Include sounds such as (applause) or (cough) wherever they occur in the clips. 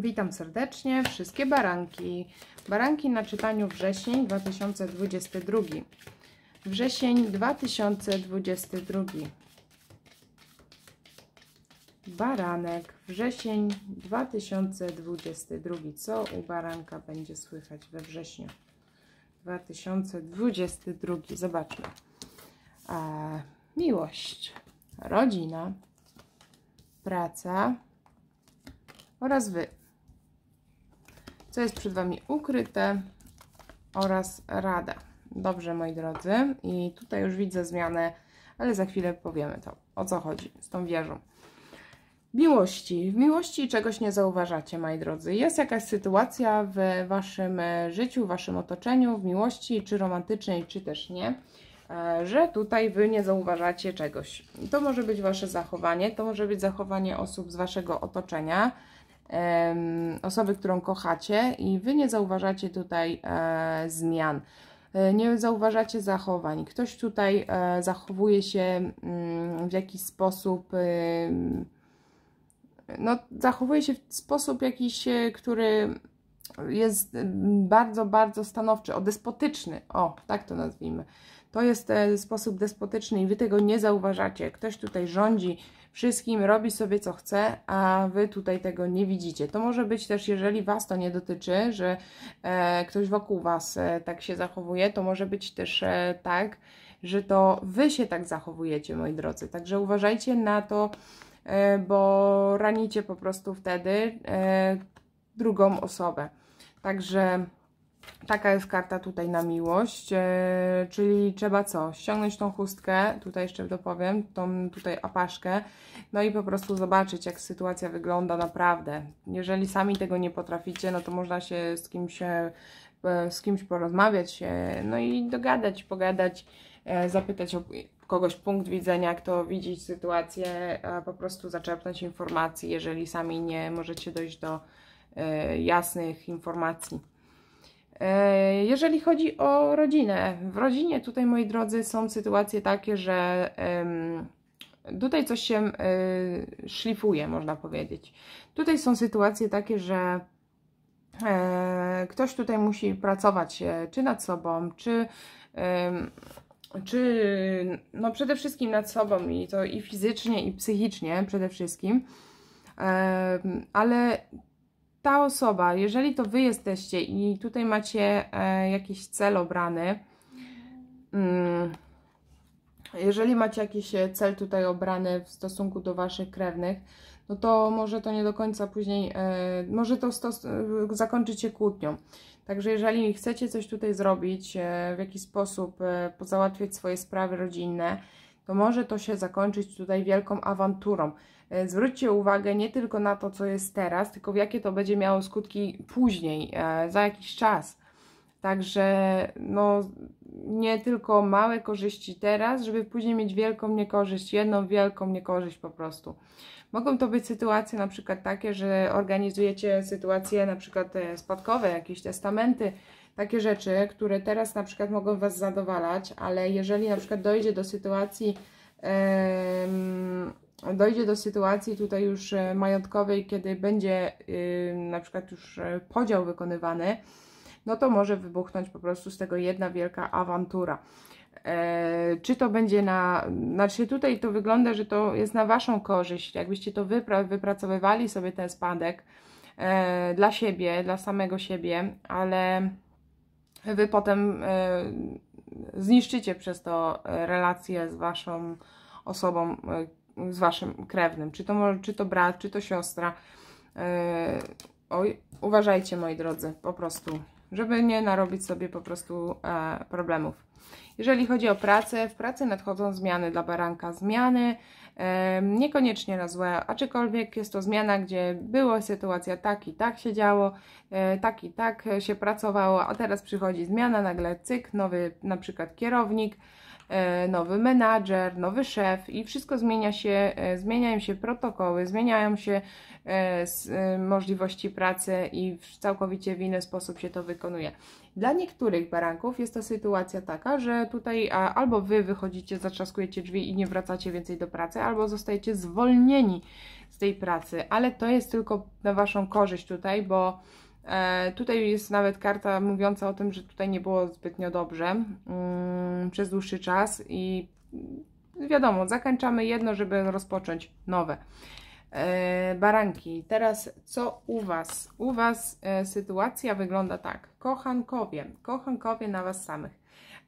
Witam serdecznie wszystkie baranki. Baranki na czytaniu wrzesień 2022. Wrzesień 2022. Baranek, wrzesień 2022. Co u baranka będzie słychać we wrześniu 2022? Zobaczmy. miłość, rodzina, praca oraz wy co jest przed Wami ukryte oraz rada. Dobrze, moi drodzy, i tutaj już widzę zmianę, ale za chwilę powiemy to, o co chodzi z tą wieżą. Miłości. W miłości czegoś nie zauważacie, moi drodzy. Jest jakaś sytuacja w Waszym e, życiu, w Waszym otoczeniu, w miłości, czy romantycznej, czy też nie, e, że tutaj Wy nie zauważacie czegoś. To może być Wasze zachowanie, to może być zachowanie osób z Waszego otoczenia, osoby, którą kochacie i Wy nie zauważacie tutaj e, zmian, e, nie zauważacie zachowań. Ktoś tutaj e, zachowuje się mm, w jakiś sposób no, zachowuje się w sposób jakiś, który jest bardzo, bardzo stanowczy, o despotyczny, o, tak to nazwijmy. To jest e, sposób despotyczny i Wy tego nie zauważacie. Ktoś tutaj rządzi wszystkim, robi sobie co chce, a Wy tutaj tego nie widzicie. To może być też, jeżeli Was to nie dotyczy, że e, ktoś wokół Was e, tak się zachowuje, to może być też e, tak, że to Wy się tak zachowujecie, moi drodzy. Także uważajcie na to, e, bo ranicie po prostu wtedy e, drugą osobę. Także Taka jest karta tutaj na miłość, e, czyli trzeba co? Ściągnąć tą chustkę, tutaj jeszcze dopowiem, tą tutaj apaszkę, no i po prostu zobaczyć, jak sytuacja wygląda naprawdę. Jeżeli sami tego nie potraficie, no to można się z kimś, e, e, z kimś porozmawiać, no i dogadać, pogadać, zapytać o kogoś punkt widzenia, kto widzi sytuację, po prostu zaczerpnąć informacji, jeżeli sami nie możecie dojść do jasnych informacji. E, jeżeli chodzi o rodzinę, w rodzinie tutaj, moi drodzy, są sytuacje takie, że tutaj coś się e, szlifuje, można powiedzieć. Tutaj są sytuacje takie, że e, ktoś tutaj musi pracować czy nad sobą, czy, czy no przede wszystkim nad sobą i to i fizycznie, i psychicznie przede wszystkim, ale ta osoba, jeżeli to Wy jesteście i tutaj macie e, jakiś cel obrany, mm, jeżeli macie jakiś e, cel tutaj obrany w stosunku do Waszych krewnych, no to może to nie do końca później, e, może to e, zakończyć się kłótnią. Także jeżeli chcecie coś tutaj zrobić, e, w jakiś sposób e, pozałatwiać swoje sprawy rodzinne, to może to się zakończyć tutaj wielką awanturą. E, zwróćcie uwagę nie tylko na to, co jest teraz, tylko w jakie to będzie miało skutki później, e, za jakiś czas. Także no, nie tylko małe korzyści teraz, żeby później mieć wielką niekorzyść, jedną wielką niekorzyść po prostu. Mogą to być sytuacje na przykład takie, że organizujecie sytuacje na przykład e, spadkowe, jakieś testamenty, takie rzeczy, które teraz na przykład mogą Was zadowalać, ale jeżeli na przykład dojdzie do sytuacji dojdzie do sytuacji tutaj już e, majątkowej, kiedy będzie na przykład już e, podział wykonywany, no to może wybuchnąć po prostu z tego jedna wielka awantura. E, czy to będzie na... Znaczy tutaj to wygląda, że to jest na Waszą korzyść. Jakbyście to wypra wypracowywali sobie ten spadek dla siebie, dla samego siebie, ale wy potem e, zniszczycie przez to e, relację z waszą osobą, e, z waszym krewnym, czy to, czy to brat, czy to siostra. Oj, uważajcie moi drodzy, po prostu, żeby nie narobić sobie po prostu problemów. Jeżeli chodzi o pracę, w pracy nadchodzą zmiany dla baranka. Zmiany e, niekoniecznie na złe, aczkolwiek jest to zmiana, gdzie była sytuacja tak i tak się działo, e, tak i tak się pracowało, a teraz przychodzi zmiana, nagle cyk, nowy na przykład kierownik, e, nowy menadżer, nowy szef i wszystko zmienia się, e, zmieniają się protokoły, zmieniają się e, s, e, możliwości pracy i w całkowicie w inny sposób się to wykonuje. Dla niektórych baranków jest to sytuacja taka, że tutaj albo wy wychodzicie, zatrzaskujecie drzwi i nie wracacie więcej do pracy, albo zostajecie zwolnieni z tej pracy, ale to jest tylko na waszą korzyść tutaj, bo e, Tutaj jest nawet karta mówiąca o tym, że tutaj nie było zbytnio dobrze mm, przez dłuższy czas i mm, wiadomo, zakończamy jedno, żeby rozpocząć nowe. E, baranki. Teraz co u Was? U Was e, sytuacja wygląda tak. Kochankowie, kochankowie na Was samych.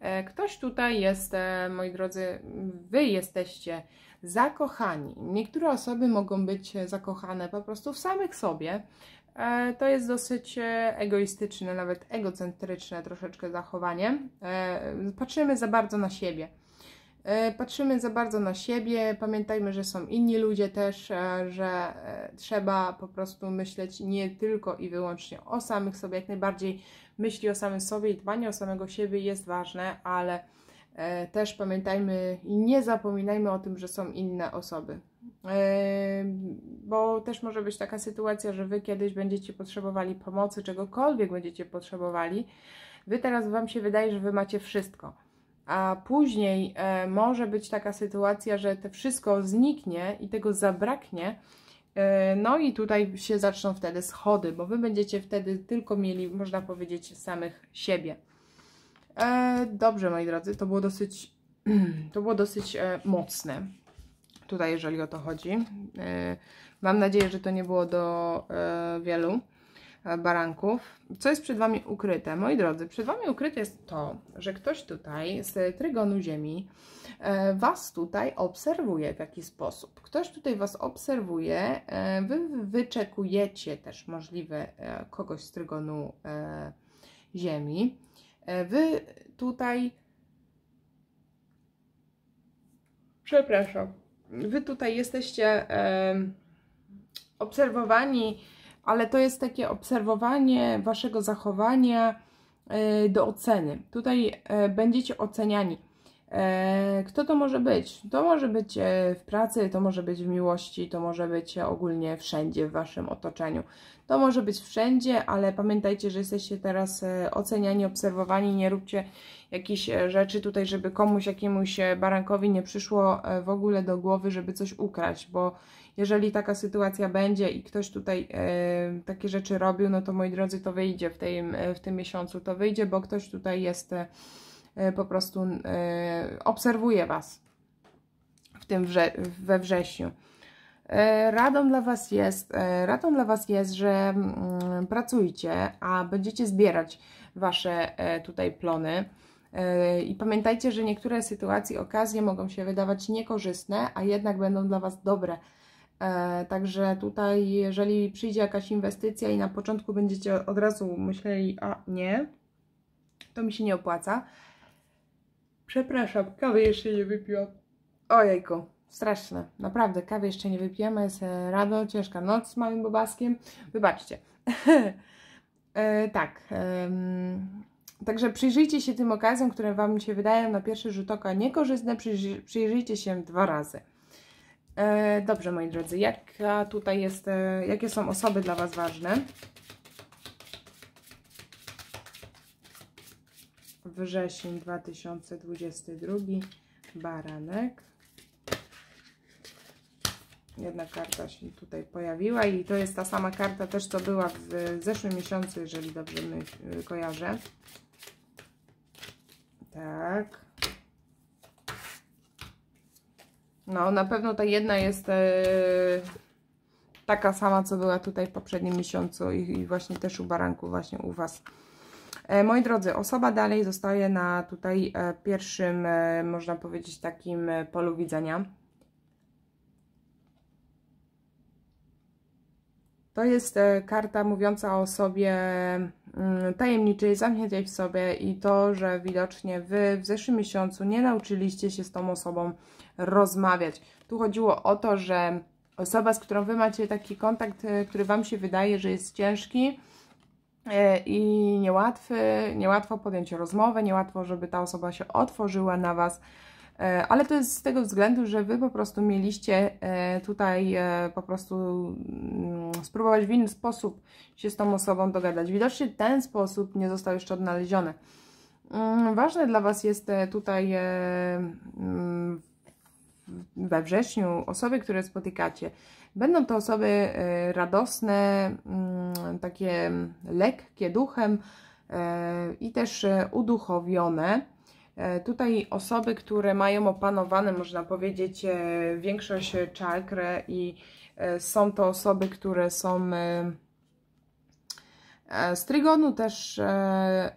E, ktoś tutaj jest, moi drodzy, Wy jesteście zakochani. Niektóre osoby mogą być zakochane po prostu w samych sobie. To jest dosyć egoistyczne, nawet egocentryczne troszeczkę zachowanie. Patrzymy za bardzo na siebie E, patrzymy za bardzo na siebie, pamiętajmy, że są inni ludzie też, e, że e, trzeba po prostu myśleć nie tylko i wyłącznie o samych sobie, jak najbardziej myśli o samym sobie i dbanie o samego siebie jest ważne, ale też pamiętajmy i nie zapominajmy o tym, że są inne osoby. Bo też może być taka sytuacja, że wy kiedyś będziecie potrzebowali pomocy, czegokolwiek będziecie potrzebowali. Wy teraz wam się wydaje, że wy macie wszystko a później e, może być taka sytuacja, że to wszystko zniknie i tego zabraknie. E, no i tutaj się zaczną wtedy schody, bo wy będziecie wtedy tylko mieli, można powiedzieć, samych siebie. E, dobrze, moi drodzy, to było dosyć, (clears throat) to było dosyć mocne. Tutaj, jeżeli o to chodzi. mam nadzieję, że to nie było do wielu. E, baranków. Co jest przed Wami ukryte? Moi drodzy, przed Wami ukryte jest to, że ktoś tutaj z Trygonu Ziemi e, Was tutaj obserwuje w jakiś sposób. Ktoś tutaj Was obserwuje, e, Wy wyczekujecie też możliwe kogoś z Trygonu Ziemi. Wy tutaj... Przepraszam. Wy tutaj jesteście obserwowani ale to jest takie obserwowanie waszego zachowania y, do oceny. Tutaj y, będziecie oceniani. Y, kto to może być? To może być w pracy, to może być w miłości, to może być ogólnie wszędzie w waszym otoczeniu. To może być wszędzie, ale pamiętajcie, że jesteście teraz oceniani, obserwowani. Nie róbcie jakichś rzeczy tutaj, żeby komuś, jakiemuś barankowi nie przyszło w ogóle do głowy, żeby coś ukraść, bo jeżeli taka sytuacja będzie i ktoś tutaj e, takie rzeczy robił, no to moi drodzy, to wyjdzie w tym, e, w tym miesiącu, to wyjdzie, bo ktoś tutaj jest e, po prostu, obserwuje Was w tym wrze we wrześniu. Radą dla Was jest, radą dla Was jest, że mm, pracujcie, a będziecie zbierać Wasze tutaj plony. I pamiętajcie, że niektóre sytuacje, okazje mogą się wydawać niekorzystne, a jednak będą dla Was dobre. E, także tutaj, jeżeli przyjdzie jakaś inwestycja i na początku będziecie od razu myśleli, a nie, to mi się nie opłaca. Przepraszam, kawy jeszcze nie wypiłam. Ojejku, straszne. Naprawdę, kawy jeszcze nie wypijemy. Jest e, rado, ciężka noc z małym bobaskiem. Wybaczcie. (laughs) e, tak. E, także przyjrzyjcie się tym okazjom, które Wam się wydają na pierwszy rzut oka niekorzystne. Przyjrzyjcie się dwa razy. E, dobrze, moi drodzy, jaka tutaj jest, jakie są osoby dla Was ważne wrzesień 2022, baranek. Jedna karta się tutaj pojawiła i to jest ta sama karta też, co była w zeszłym miesiącu, jeżeli dobrze my, y, kojarzę. Tak. No, na pewno ta jedna jest e, taka sama, co była tutaj w poprzednim miesiącu i, właśnie też u baranku, właśnie u Was. E, moi drodzy, osoba dalej zostaje na tutaj e, pierwszym, można powiedzieć, takim polu widzenia. To jest e, karta mówiąca o sobie mm, tajemniczej, zamkniętej w sobie i to, że widocznie Wy w zeszłym miesiącu nie nauczyliście się z tą osobą rozmawiać. Tu chodziło o to, że osoba, z którą Wy macie taki kontakt, e, który Wam się wydaje, że jest ciężki e, i niełatwy, niełatwo podjąć rozmowę, niełatwo, żeby ta osoba się otworzyła na Was, E, ale to jest z tego względu, że Wy po prostu mieliście e, tutaj e, po prostu mm, spróbować w inny sposób się z tą osobą dogadać. Widocznie ten sposób nie został jeszcze odnaleziony. Mm, ważne dla Was jest tutaj mm, we wrześniu osoby, które spotykacie. Będą to osoby radosne, takie lekkie duchem i też uduchowione E, tutaj osoby, które mają opanowane, można powiedzieć, e, większość e, czakr i są to osoby, które są z trygonu też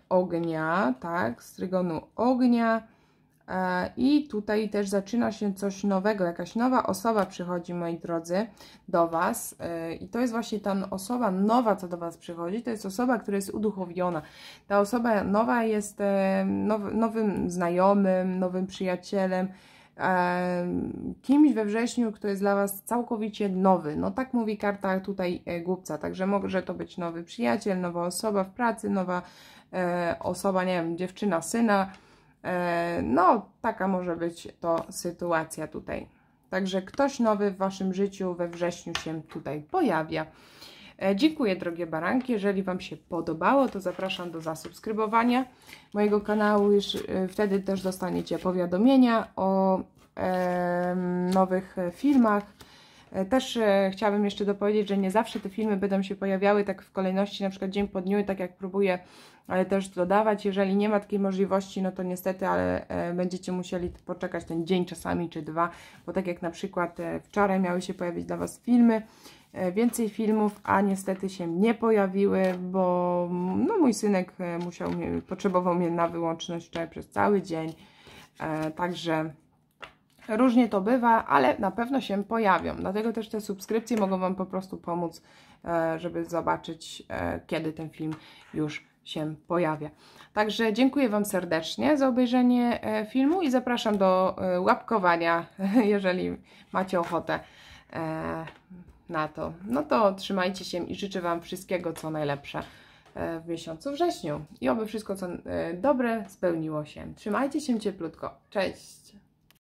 ognia, tak, z trygonu ognia, E, I tutaj też zaczyna się coś nowego, jakaś nowa osoba przychodzi, moi drodzy, do Was. E, I to jest właśnie ta osoba nowa, co do Was przychodzi, to jest osoba, która jest uduchowiona. Ta osoba nowa jest e, nowym znajomym, nowym przyjacielem, kimś we wrześniu, kto jest dla Was całkowicie nowy. No tak mówi karta tutaj głupca, także może to być nowy przyjaciel, nowa osoba w pracy, nowa osoba, nie wiem, dziewczyna, syna, E, no, taka może być to sytuacja tutaj. Także ktoś nowy w Waszym życiu we wrześniu się tutaj pojawia. E, dziękuję drogie baranki, jeżeli Wam się podobało, to zapraszam do zasubskrybowania mojego kanału, już e, wtedy też dostaniecie powiadomienia o nowych filmach. Też chciałabym jeszcze dopowiedzieć, że nie zawsze te filmy będą się pojawiały tak w kolejności, na przykład dzień po dniu, tak jak próbuję ale też dodawać. Jeżeli nie ma takiej możliwości, no to niestety, ale e, będziecie musieli poczekać ten dzień czasami czy dwa, bo tak jak na przykład e, wczoraj miały się pojawić dla Was filmy, e, więcej filmów, a niestety się nie pojawiły, bo no, mój synek musiał mnie, potrzebował mnie na wyłączność wczoraj przez cały dzień, także... Różnie to bywa, ale na pewno się pojawią. Dlatego też te subskrypcje mogą Wam po prostu pomóc, żeby zobaczyć, kiedy ten film już się pojawia. Także dziękuję Wam serdecznie za obejrzenie e, filmu i zapraszam do e, łapkowania, (laughs) jeżeli macie ochotę e, na to. No to trzymajcie się i życzę Wam wszystkiego, co najlepsze w miesiącu wrześniu i oby wszystko, co dobre, spełniło się. Trzymajcie się cieplutko. Cześć!